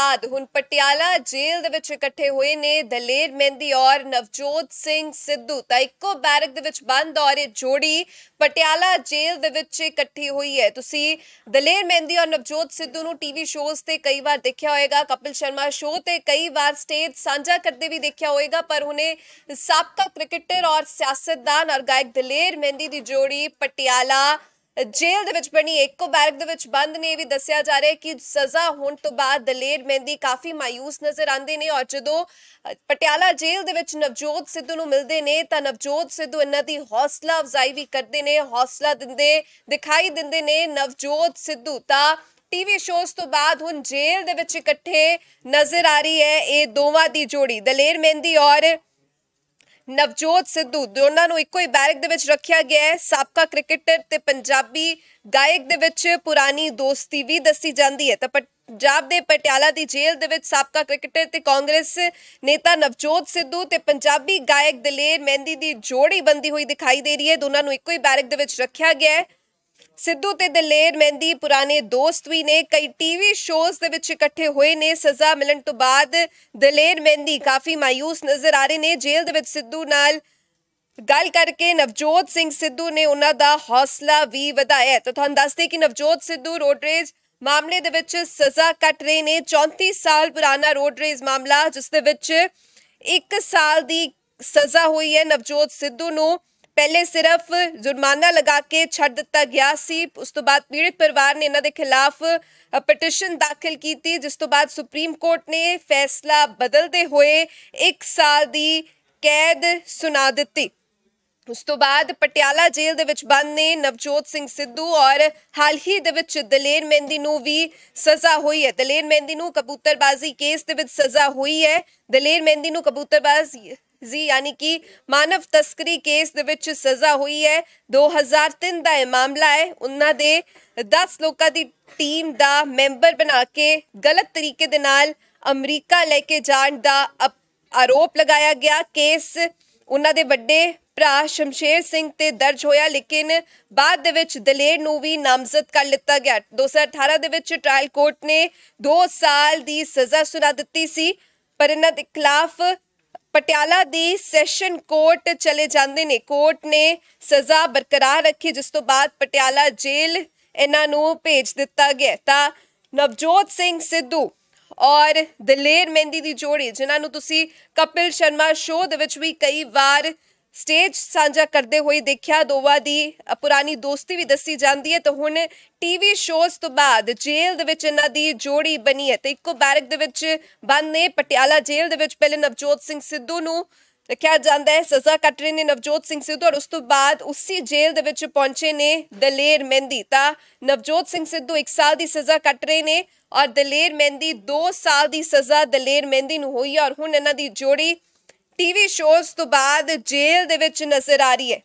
ਬਾਅਦ ਹੁਣ ਪਟਿਆਲਾ ਜੇਲ੍ਹ ਦੇ ਵਿੱਚ ਇਕੱਠੇ ਹੋਏ ਨੇ ਦਲੇਰ ਮਹਿੰਦੀ ਔਰ ਨਵਜੋਤ ਸਿੰਘ ਸਿੱਧੂ ਤਾਂ ਇੱਕੋ ਬੈਰਕ ਦੇ ਵਿੱਚ ਬੰਦ ਔਰ ਇਹ ਜੋੜੀ ਪਟਿਆਲਾ ਜੇਲ੍ਹ ਦੇ ਵਿੱਚ ਇਕੱਠੀ ਹੋਈ ਹੈ ਤੁਸੀਂ ਦਲੇਰ ਮਹਿੰਦੀ ਔਰ ਨਵਜੋਤ ਸਿੱਧੂ ਨੂੰ ਟੀਵੀ ਸ਼ੋਜ਼ ਤੇ ਕਈ ਵਾਰ ਦੇਖਿਆ ਹੋਏਗਾ ਕਪਿਲ ਸ਼ਰਮਾ ਸ਼ੋਅ ਤੇ ਕਈ ਵਾਰ ਸਟੇਜ ਸਾਂਝਾ ਕਰਦੇ ਵੀ ਦੇਖਿਆ ਹੋਏਗਾ ਪਰ ਹੁਣੇ ਸਾਬਕਾ ਕ੍ਰਿਕਟਰ ਔਰ ਸਿਆਸਤਦਾਨ ਔਰ ਗਾਇਕ ਦਲੇਰ ਮਹਿੰਦੀ ਦੀ ਜੋੜੀ ਪਟਿਆਲਾ ਜੇਲ੍ਹ ਦੇ ਵਿੱਚ ਬਣੀ ਇੱਕੋ ਬੈਰਕ ਦੇ ਵਿੱਚ ਬੰਦ ਨੇ ਵੀ ਦੱਸਿਆ ਜਾ ਰਿਹਾ ਹੈ ਕਿ ਸਜ਼ਾ ਹੋਣ ਤੋਂ ਬਾਅਦ ਦਲੇਰ ਮਹਿੰਦੀ ਕਾਫੀ ਮਾਇੂਸ ਨਜ਼ਰ ਆਉਂਦੇ ਨੇ ਔਰ ਜਦੋਂ ਪਟਿਆਲਾ ਜੇਲ੍ਹ ਦੇ ਵਿੱਚ ਨਵਜੋਤ ਸਿੱਧੂ ਨੂੰ ਮਿਲਦੇ ਨੇ ਤਾਂ ਨਵਜੋਤ ਸਿੱਧੂ ਇਹਨਾਂ ਦੀ ਹੌਸਲਾ ਅਫਜ਼ਾਈ ਵੀ ਕਰਦੇ ਨੇ ਹੌਸਲਾ ਦਿੰਦੇ ਦਿਖਾਈ ਦਿੰਦੇ ਨੇ ਨਵਜੋਤ ਸਿੱਧੂ ਤਾਂ ਟੀਵੀ ਸ਼ੋਜ਼ ਤੋਂ ਬਾਅਦ ਹੁਣ ਜੇਲ੍ਹ ਦੇ ਵਿੱਚ ਇਕੱਠੇ ਨਜ਼ਰ ਆ ਰਹੀ ਹੈ ਇਹ ਦੋਵਾਂ ਦੀ ਜੋੜੀ ਦਲੇਰ ਮਹਿੰਦੀ ਔਰ ਨਵਜੋਤ ਸਿੱਧੂ ਦੋਨਾਂ ਨੂੰ ਇੱਕੋ ਹੀ ਬੈਰਕ ਦੇ ਵਿੱਚ ਰੱਖਿਆ ਗਿਆ ਹੈ ਸਾਬਕਾ ਕ੍ਰਿਕਟਰ ਤੇ ਪੰਜਾਬੀ ਗਾਇਕ ਦੇ ਵਿੱਚ ਪੁਰਾਣੀ ਦੋਸਤੀ ਵੀ ਦੱਸੀ ਜਾਂਦੀ ਹੈ ਤਾਂ ਪੰਜਾਬ ਦੇ ਪਟਿਆਲਾ ਦੀ ਜੇਲ੍ਹ ਦੇ ਵਿੱਚ ਸਾਬਕਾ ਕ੍ਰਿਕਟਰ ਤੇ ਕਾਂਗਰਸ ਨੇਤਾ ਨਵਜੋਤ ਸਿੱਧੂ ਤੇ ਪੰਜਾਬੀ ਗਾਇਕ ਦਲੇਰ ਮਹਿੰਦੀ ਦੀ ਜੋੜੀ ਬੰਦੀ ਹੋਈ ਦਿਖਾਈ ਦੇ ਰਹੀ ਹੈ ਦੋਨਾਂ ਨੂੰ ਇੱਕੋ ਹੀ ਬੈਰਕ ਦੇ ਵਿੱਚ ਰੱਖਿਆ ਗਿਆ ਹੈ ਸਿੱਧੂ ਤੇ ਦਲੇਰ ਮਹਿੰਦੀ ਪੁਰਾਣੇ ਦੋਸਤ ਵੀ ਨੇ ਕਈ ਟੀਵੀ ਸ਼ੋਜ਼ ਦੇ ਵਿੱਚ ਇਕੱਠੇ ਹੋਏ ਨੇ ਸਜ਼ਾ ਮਿਲਣ ਤੋਂ ਬਾਅਦ ਦਲੇਰ ਮਹਿੰਦੀ ਕਾਫੀ ਮਾਇੂਸ ਨਜ਼ਰ ਆ ਰਹੇ ਨੇ ਜੇਲ੍ਹ ਦੇ ਵਿੱਚ ਸਿੱਧੂ ਨਾਲ ਗੱਲ ਕਰਕੇ ਨਵਜੋਤ ਸਿੰਘ ਸਿੱਧੂ ਨੇ ਉਹਨਾਂ ਦਾ ਹੌਸਲਾ ਵੀ ਵਧਾਇਆ ਤਾਂ ਤੁਹਾਨੂੰ ਦੱਸਦੇ ਕਿ ਨਵਜੋਤ ਸਿੱਧੂ ਰੋਡਰੇਜ ਮਾਮਲੇ ਦੇ ਵਿੱਚ ਸਜ਼ਾ ਕੱਟ ਰਹੇ ਨੇ 34 ਸਾਲ ਪੁਰਾਣਾ ਰੋਡਰੇਜ ਮਾਮਲਾ ਜਿਸ ਦੇ ਵਿੱਚ 1 ਸਾਲ ਦੀ ਸਜ਼ਾ ਹੋਈ ਹੈ ਨਵਜੋਤ ਸਿੱਧੂ ਨੂੰ ਪਹਿਲੇ ਸਿਰਫ ਜੁਰਮਾਨਾ ਲਗਾ ਕੇ ਛੱਡ ਦਿੱਤਾ ਗਿਆ ਸੀ ਉਸ ਤੋਂ ਬਾਅਦ ਪੀੜਿਤ ਪਰਿਵਾਰ ਨੇ ਇਹਨਾਂ ਦੇ ਖਿਲਾਫ ਪਟੀਸ਼ਨ ਦਾਖਲ ਕੀਤੀ ਜਿਸ ਤੋਂ ਬਾਅਦ ਸੁਪਰੀਮ ਕੋਰਟ ਨੇ ਫੈਸਲਾ ਬਦਲਦੇ ਹੋਏ 1 ਸਾਲ ਦੀ ਕੈਦ ਸੁਣਾ ਦਿੱਤੀ ਉਸ ਤੋਂ ਬਾਅਦ ਪਟਿਆਲਾ ਜੇਲ੍ਹ ਦੇ ਵਿੱਚ ਬੰਦ ਨੇ ਨਵਜੋਤ ਸਿੰਘ ਸਿੱਧੂ ਔਰ ਹਾਲ ਹੀ ਦੇ ਵਿੱਚ ਦਲੇਰ ਮਹਿੰਦੀ ਨੂੰ ਵੀ ਸਜ਼ਾ ਹੋਈ ਹੈ ਦਲੇਰ ਮਹਿੰਦੀ ਨੂੰ ਕਬੂਤਰਬਾਜ਼ੀ ਕੇਸ ਦੇ ਵਿੱਚ ਸਜ਼ਾ ਹੋਈ ਹੈ ਦਲੇਰ ਮਹਿੰਦੀ ਨੂੰ ਕਬੂਤਰਬਾਜ਼ੀ ਜੀ ਯਾਨੀ ਕਿ ਮਾਨਵ ਤਸਕਰੀ ਕੇਸ ਦੇ ਵਿੱਚ ਸਜ਼ਾ ਹੋਈ ਹੈ 2003 ਦਾ ਇਹ ਮਾਮਲਾ ਹੈ ਉਹਨਾਂ ਦੇ 10 ਲੋਕਾਂ ਦੀ ਟੀਮ ਦਾ ਮੈਂਬਰ ਬਣਾ ਕੇ ਗਲਤ ਤਰੀਕੇ ਦੇ ਨਾਲ ਅਮਰੀਕਾ ਲੈ ਕੇ ਜਾਣ ਦਾ ਆਰੋਪ ਲਗਾਇਆ ਗਿਆ ਕੇਸ ਉਹਨਾਂ ਦੇ ਵੱਡੇ ਭਰਾ ਸ਼ਮਸ਼ੇਰ ਸਿੰਘ ਤੇ ਦਰਜ ਹੋਇਆ ਲੇਕਿਨ ਬਾਅਦ ਦੇ ਵਿੱਚ ਦਲੇਰ ਨੂੰ ਵੀ ਨਾਮਜ਼ਦ ਕਰ ਲਿੱਤਾ ਗਿਆ 2018 ਦੇ ਵਿੱਚ ਟ੍ਰਾਇਲ ਕੋਰਟ ਨੇ 2 ਸਾਲ ਦੀ ਸਜ਼ਾ ਸੁਣਾ ਦਿੱਤੀ ਸੀ ਪਰ ਇਹਨਾਂ ਦੇ ਖਿਲਾਫ ਪਟਿਆਲਾ ਦੀ ਸੈਸ਼ਨ ਕੋਰਟ ਚਲੇ ਜਾਂਦੇ ਨੇ ਕੋਰਟ ਨੇ ਸਜ਼ਾ ਬਰਕਰਾਰ ਰੱਖੀ ਜਿਸ ਤੋਂ ਬਾਅਦ ਪਟਿਆਲਾ ਜੇਲ੍ਹ ਇਹਨਾਂ ਨੂੰ ਭੇਜ ਦਿੱਤਾ ਗਿਆ ਤਾਂ ਨਵਜੋਤ ਸਿੰਘ ਸਿੱਧੂ ਔਰ ਦਲੇਰ ਮਹਿੰਦੀ ਦੀ ਜੋੜੀ ਜਿਨ੍ਹਾਂ ਨੂੰ ਤੁਸੀਂ ਕਪਿਲ ਸ਼ਰਮਾ ਸ਼ੋਅ ਦੇ ਵਿੱਚ ਵੀ ਕਈ ਵਾਰ ਸਟੇਜ ਸਾਂਝਾ ਕਰਦੇ ਹੋਏ ਦੇਖਿਆ ਦੋਵਾਂ ਦੀ ਪੁਰਾਣੀ ਦੋਸਤੀ ਵੀ ਦੱਸੀ ਜਾਂਦੀ ਹੈ ਤਾਂ ਹੁਣ ਟੀਵੀ ਸ਼ੋਜ਼ ਤੋਂ ਬਾਅਦ ਜੇਲ੍ਹ ਦੇ ਵਿੱਚ ਇਹਨਾਂ ਦੀ ਜੋੜੀ ਬਣੀ ਹੈ ਤੇ ਇੱਕੋ ਬੈਰਕ ਦੇ ਵਿੱਚ ਬੰਦ ਨੇ ਪਟਿਆਲਾ ਜੇਲ੍ਹ ਦੇ ਵਿੱਚ ਪਹਿਲੇ ਨਵਜੋਤ ਸਿੰਘ ਸਿੱਧੂ ਨੂੰ ਰੱਖਿਆ ਜਾਂਦਾ ਹੈ ਸਜ਼ਾ ਕੱਟ ਰਹੇ ਨੇ ਨਵਜੋਤ ਸਿੰਘ ਸਿੱਧੂ ਔਰ ਉਸ ਤੋਂ ਬਾਅਦ ਉਸੇ ਜੇਲ੍ਹ ਦੇ ਵਿੱਚ ਪਹੁੰਚੇ ਨੇ ਦਲੇਰ ਮਹਿੰਦੀ ਤਾਂ ਨਵਜੋਤ ਸਿੰਘ ਸਿੱਧੂ 1 ਸਾਲ ਦੀ ਸਜ਼ਾ ਕੱਟ ਰਹੇ ਨੇ ਔਰ ਦਲੇਰ ਮਹਿੰਦੀ 2 ਸਾਲ ਦੀ ਸਜ਼ਾ ਦਲੇਰ ਮਹਿੰਦੀ ਨੂੰ ਹੋਈ ਔਰ ਹੁਣ ਇਹਨਾਂ ਦੀ ਜੋੜੀ ਟੀਵੀ ਸ਼ੋਜ਼ ਤੋਂ ਬਾਅਦ ਜੇਲ੍ਹ ਦੇ ਵਿੱਚ ਨਜ਼ਰ ਆ ਰਹੀ ਹੈ